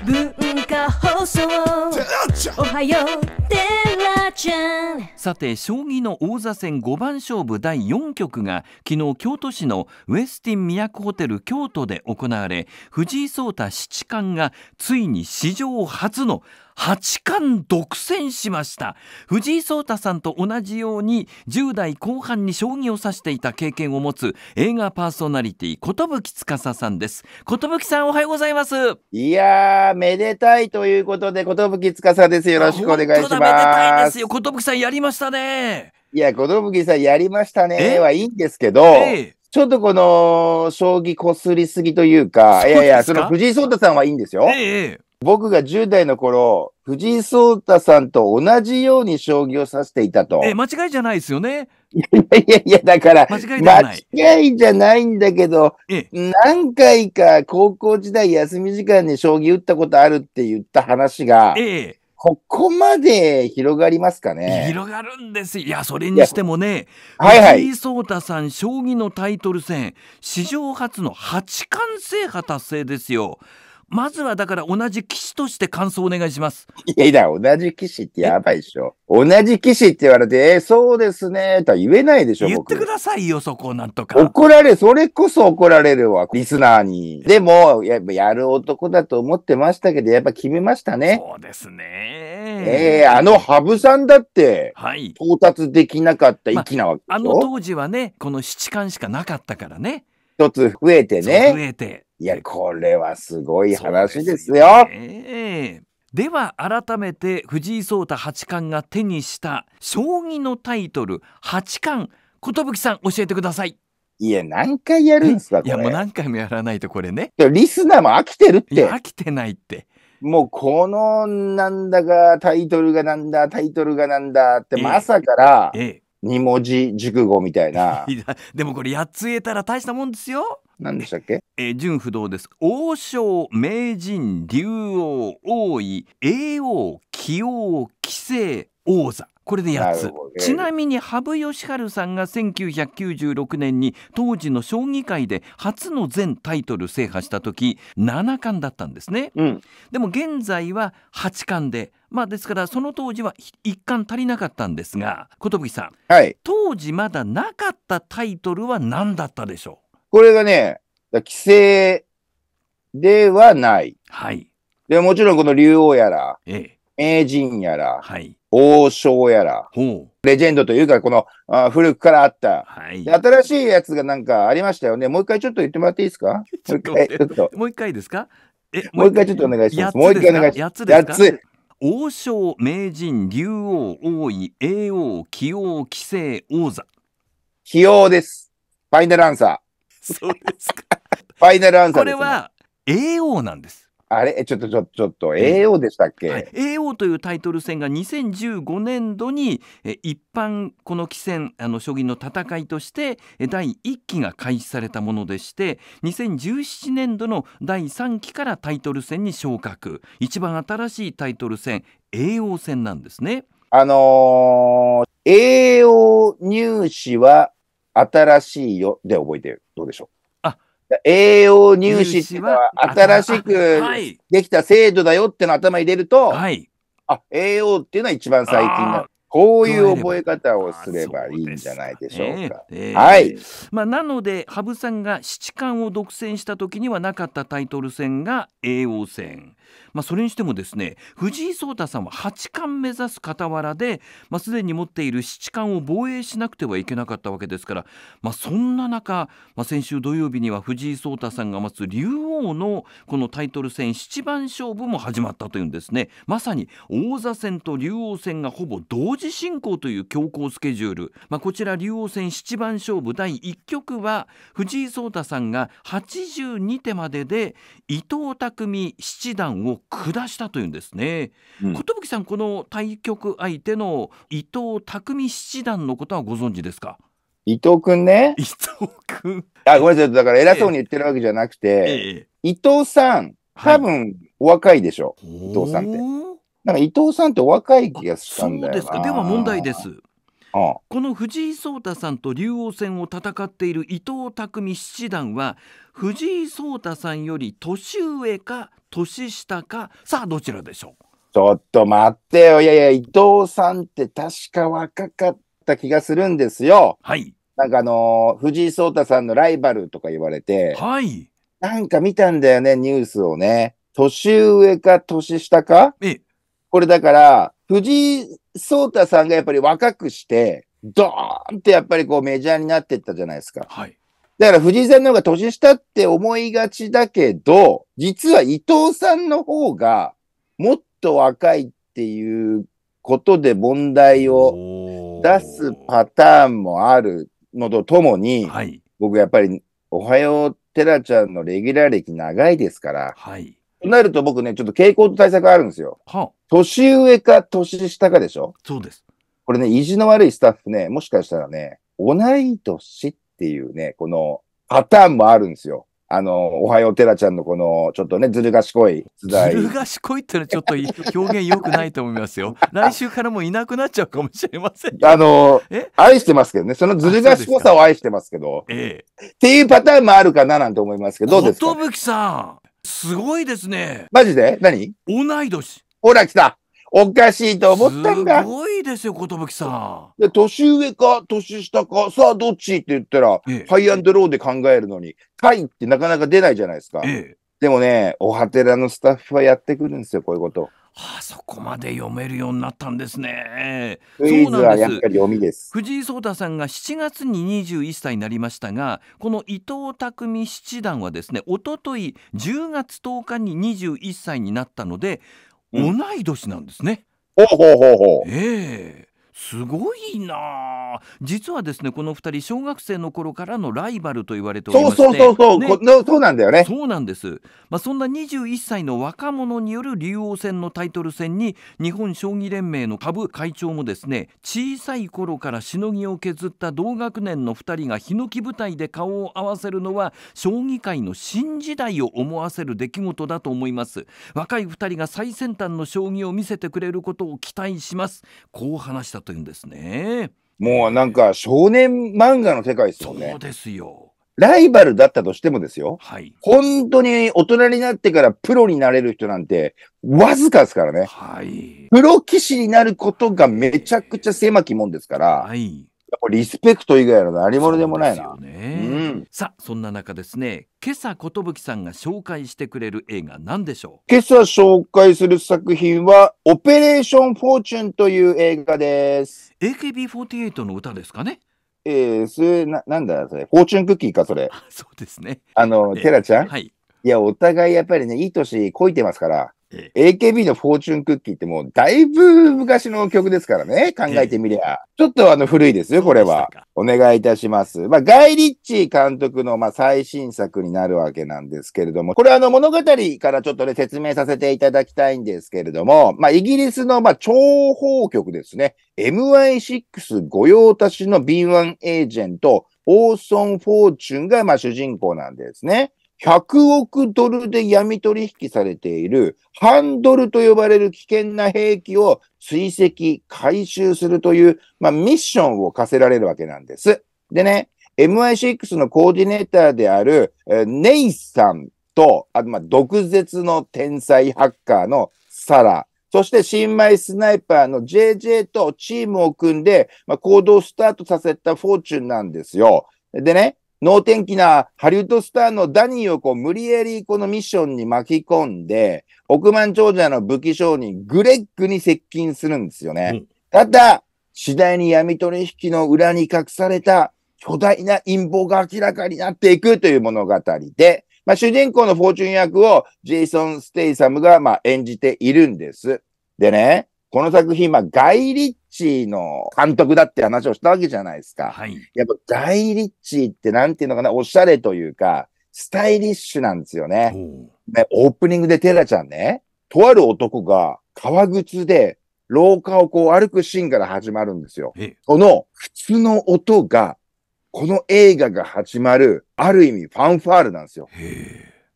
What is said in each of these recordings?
文化放送おはようテラちゃんさて将棋の王座戦五番勝負第4局が昨日京都市のウェスティン都ホテル京都で行われ藤井聡太七冠がついに史上初の八冠独占しました藤井聡太さんと同じように10代後半に将棋を指していた経験を持つ映画パーソナリティ寿司さんです寿さんおはようございますいやめでたいということで寿司ですよろしくお願いしますめでたいさんやりましたねいや寿さんやりましたねはいいんですけど、ちょっとこの、将棋こすりすぎというか、いやいや、その藤井聡太さんはいいんですよ。ええ、僕が10代の頃、藤井聡太さんと同じように将棋を指していたと。え、間違いじゃないですよね。いやいやいや、だから、間違い間違いじゃないんだけど、何回か高校時代休み時間に将棋打ったことあるって言った話が、ここまで広がりますかね広がるんですいや、それにしてもね、はいはい、藤井聡太さん、将棋のタイトル戦、史上初の八冠制覇達成ですよ。まずはだから同じ騎士として感想お願いします。いやいや、同じ騎士ってやばいでしょ。同じ騎士って言われて、えー、そうですね、とは言えないでしょ、言ってくださいよ、そこ、なんとか。怒られ、それこそ怒られるわ、リスナーに。でも、ややる男だと思ってましたけど、やっぱ決めましたね。そうですね。ええー、あの羽生さんだって、はい、到達できなかった息なわけでしょ、まあ、あの当時はね、この七冠しかなかったからね。一つ増えてね。増えて。いや、これはすごい話ですよ。すね、では改めて藤井聡太八冠が手にした将棋のタイトル八冠寿さん教えてください。いや、何回やるんですか、これ。いや、もう何回もやらないと、これね。リスナーも飽きてるって。飽きてないって。もう、この、なんだか、タイトルがなんだ、タイトルがなんだって、えまさから、ええ、2文字熟語みたいな。でもこれ、8つ言えたら大したもんですよ。何でしたっけえ純不動です王将名人竜王王位叡王棋王棋聖王座これで8つちなみに羽生善治さんが1996年に当時の将棋界で初の全タイトル制覇した時7冠だったんですね、うん、でも現在は8冠でまあですからその当時は1冠足りなかったんですが寿さん、はい、当時まだなかったタイトルは何だったでしょうこれがね、規制ではない。はい。で、もちろんこの竜王やら、ええ、名人やら、はい、王将やら、レジェンドというか、このあ古くからあった、はい、新しいやつがなんかありましたよね。もう一回ちょっと言ってもらっていいですかもう一回、ちょっと。もう一回ですかえもう一回ちょっとお願いします。もう一回お願いします。8つ王将、名人、竜王、王位、叡王、棋王、棋聖、王座。棋王です。ファイナルアンサー。そうですか。ファイナルアンサー、ね、これは AO なんです。あれちょっとちょっとちょっと AO でしたっけ、はい、AO というタイトル戦が2015年度にえ一般この棋戦あの将棋の戦いとして第1期が開始されたものでして2017年度の第3期からタイトル戦に昇格一番新しいタイトル戦 AO 戦なんですね。あのー、AO 入試は新しいよで覚えてる。どうでしょうあ栄養入試っていうのは新しくできた制度だよっての頭入れると、はい、あ栄養っていうのは一番最近だ。こういう覚え方をすればいいんじゃないでしょうか。えーえー、はい。まあ、なので、羽生さんが七冠を独占した時にはなかったタイトル戦が叡王戦。まあ、それにしてもですね藤井聡太さんは八冠目指す傍らで、まあ、すでに持っている七冠を防衛しなくてはいけなかったわけですから、まあ、そんな中、まあ、先週土曜日には藤井聡太さんが待つ竜王のこのタイトル戦七番勝負も始まったというんですねまさに王座戦と竜王戦がほぼ同時進行という強行スケジュール、まあ、こちら竜王戦七番勝負第1局は藤井聡太さんが82手までで伊藤匠七段判を下したというんですね。寿、うん、さんこの対局相手の伊藤匠七段のことはご存知ですか伊藤君ね。伊藤君。あ、ごめんなさい。だから偉そうに言ってるわけじゃなくて、ええ、伊藤さん、多分お若いでしょ。はい、伊藤さんって。なんか伊藤さんってお若い気がしたんだよな。そうですか。では問題です。この藤井聡太さんと竜王戦を戦っている伊藤匠七段は藤井聡太さんより年上か年下かさあどちらでしょうちょっと待ってよいやいや伊藤さんって確か若かった気がするんですよ。はい。なんかあのー、藤井聡太さんのライバルとか言われて、はい。なんか見たんだよねニュースをね。年上か年下かこれだから藤井ソータさんがやっぱり若くして、ドーンってやっぱりこうメジャーになっていったじゃないですか。はい。だから藤井さんの方が年下って思いがちだけど、実は伊藤さんの方がもっと若いっていうことで問題を出すパターンもあるのとともに、はい、僕やっぱりおはようテラちゃんのレギュラー歴長いですから、はい、となると僕ね、ちょっと傾向と対策あるんですよ。は年上か年下かでしょそうです。これね、意地の悪いスタッフね、もしかしたらね、同い年っていうね、このパターンもあるんですよ。あの、おはようテラちゃんのこの、ちょっとね、ずる賢いずる賢いってのはちょっと表現良くないと思いますよ。来週からもいなくなっちゃうかもしれません。あの、愛してますけどね、そのずる賢さを愛してますけど、ええっていうパターンもあるかななんて思いますけど、どうですか寿さんすごいですね。マジで何同い年。ほら来た。おかしいと思ったんだ。すごいですよ、寿さん。で、年上か、年下か、さあどっちって言ったら、ええ、ハイアンドローで考えるのに、タイってなかなか出ないじゃないですか。ええでもね、おはてらのスタッフはやってくるんですよ、こういうこと。はあ、そこまで読めるようになったんですね。クイズはやっぱり読みです藤井聡太さんが7月に21歳になりましたがこの伊藤匠七段はですねおととい10月10日に21歳になったので、同い年なんですね。ほうほうほうほう。ええー、すごいなあ、実はですねこの2人小学生の頃からのライバルと言われておりましてそうそうそうそう、ね、そうなんだよねそうなんです、まあ、そんな21歳の若者による竜王戦のタイトル戦に日本将棋連盟の株会長もですね小さい頃からしのぎを削った同学年の2人がひのき舞台で顔を合わせるのは将棋界の新時代を思わせる出来事だと思います若い2人が最先端の将棋を見せてくれることを期待しますこう話したというんですね。もうなんか少年漫画の世界ですよね。そうですよ。ライバルだったとしてもですよ。はい。本当に大人になってからプロになれる人なんてわずかですからね。はい。プロ棋士になることがめちゃくちゃ狭きもんですから。はい。リスペクト以外の何者でもないな。うんさあそんな中ですね今朝寿さんが紹介してくれる映画何でしょう今朝紹介する作品はオペレーションフォーチュンという映画です AKB48 の歌ですかねえー、それな、なんだ、それ、フォーチュンクッキーか、それ。そうですね。あの、テラちゃん、はい。いや、お互いやっぱりね、いい年こいてますから。AKB のフォーチュンクッキーってもうだいぶ昔の曲ですからね、考えてみりゃ。ちょっとあの古いですよ、これは。お願いいたします。まあ、ガイ・リッチー監督のまあ最新作になるわけなんですけれども、これはあの物語からちょっとね、説明させていただきたいんですけれども、まあ、イギリスのまあ諜報局ですね、MI6 御用達の敏腕エージェント、オーソン・フォーチュンがまあ主人公なんですね。100億ドルで闇取引されているハンドルと呼ばれる危険な兵器を追跡、回収するという、まあ、ミッションを課せられるわけなんです。でね、MI6 のコーディネーターである、えー、ネイさんと、あまあ、毒舌の天才ハッカーのサラ、そして新米スナイパーの JJ とチームを組んで、まあ、行動スタートさせたフォーチュンなんですよ。でね、能天気なハリウッドスターのダニーをこう無理やりこのミッションに巻き込んで、億万長者の武器商人グレッグに接近するんですよね。うん、ただ、次第に闇取引の裏に隠された巨大な陰謀が明らかになっていくという物語で、まあ、主人公のフォーチュン役をジェイソン・ステイサムがまあ演じているんです。でね、この作品、まあ、ガイリッチーの監督だって話をしたわけじゃないですか。はい。やっぱ大リッチーってなんていうのかな、おしゃれというか、スタイリッシュなんですよね。ねオープニングでテラちゃんね、とある男が革靴で廊下をこう歩くシーンから始まるんですよ。その靴の音が、この映画が始まる、ある意味ファンファールなんですよ。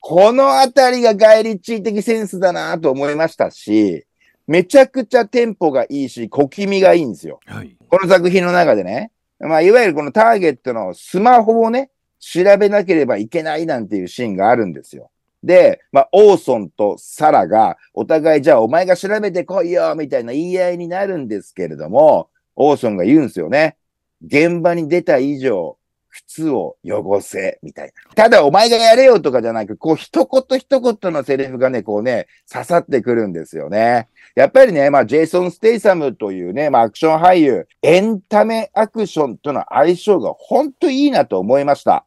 このあたりがリッチー的センスだなと思いましたし、めちゃくちゃテンポがいいし、小気味がいいんですよ。はい、この作品の中でね、まあ、いわゆるこのターゲットのスマホをね、調べなければいけないなんていうシーンがあるんですよ。で、まあ、オーソンとサラが、お互いじゃあお前が調べてこいよ、みたいな言い合いになるんですけれども、オーソンが言うんですよね。現場に出た以上、靴を汚せ、みたいな。ただお前がやれよとかじゃなく、こう一言一言のセリフがね、こうね、刺さってくるんですよね。やっぱりね、まあ、ジェイソン・ステイサムというね、まあ、アクション俳優、エンタメアクションとの相性が本当いいなと思いました。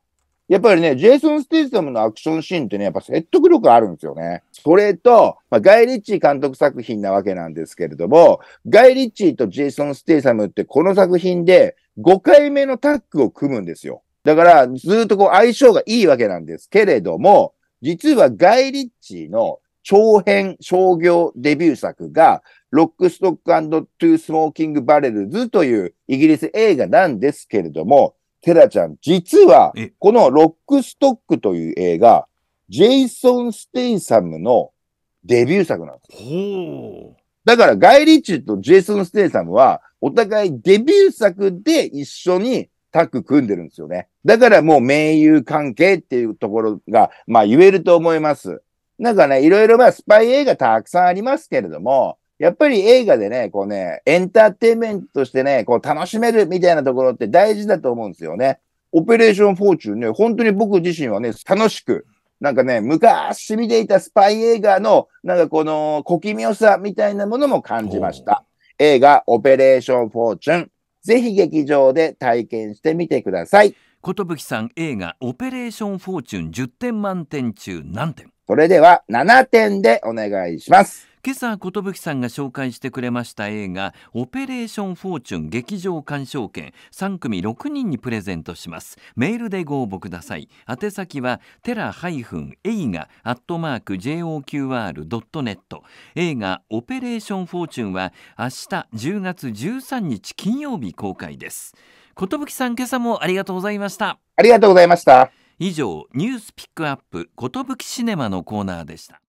やっぱりね、ジェイソン・ステイサムのアクションシーンってね、やっぱ説得力あるんですよね。それと、まあ、ガイ・リッチー監督作品なわけなんですけれども、ガイ・リッチーとジェイソン・ステイサムってこの作品で、5回目のタッグを組むんですよ。だから、ずっとこう相性がいいわけなんですけれども、実はガイ・リッチーの長編商業デビュー作が、ロックストックトゥースモーキングバレルズというイギリス映画なんですけれども、テラちゃん、実は、このロックストックという映画、ジェイソン・ステイサムのデビュー作なんです。だから、ガイ・リッチとジェイソン・ステイサムは、お互いデビュー作で一緒にタッグ組んでるんですよね。だからもう盟友関係っていうところが、まあ言えると思います。なんかね、いろいろまあスパイ映画たくさんありますけれども、やっぱり映画でね、こうね、エンターテインメントとしてね、こう楽しめるみたいなところって大事だと思うんですよね。オペレーションフォーチュンね、本当に僕自身はね、楽しく、なんかね、昔見ていたスパイ映画の、なんかこの小気味よさみたいなものも感じました。映画オペレーションフォーチュン。ぜひ劇場で体験してみてください。寿さん映画オペレーションフォーチュン10点満点中何点それでは7点でお願いします。今朝寿さんが紹介してくれました映画「オペレーションフォーチュン劇場鑑賞券」三組六人にプレゼントしますメールでご応募ください宛先はテラハイフン映画アットマーク JOQR.net 映画「オペレーションフォーチュン」は明日10月13日金曜日公開です寿さん今朝もありがとうございましたありがとうございました以上ニュースピックアップ寿シネマのコーナーでした